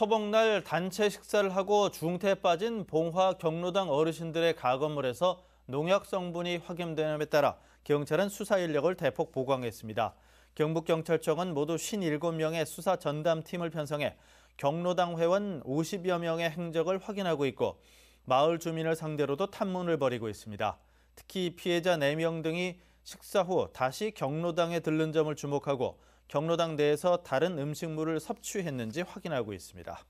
처복날 단체 식사를 하고 중태에 빠진 봉화 경로당 어르신들의 가건물에서 농약 성분이 확인됨에 따라 경찰은 수사 인력을 대폭 보강했습니다. 경북경찰청은 모두 57명의 수사 전담팀을 편성해 경로당 회원 50여 명의 행적을 확인하고 있고 마을 주민을 상대로도 탐문을 벌이고 있습니다. 특히 피해자 4명 등이 식사 후 다시 경로당에 들른 점을 주목하고 경로당 내에서 다른 음식물을 섭취했는지 확인하고 있습니다.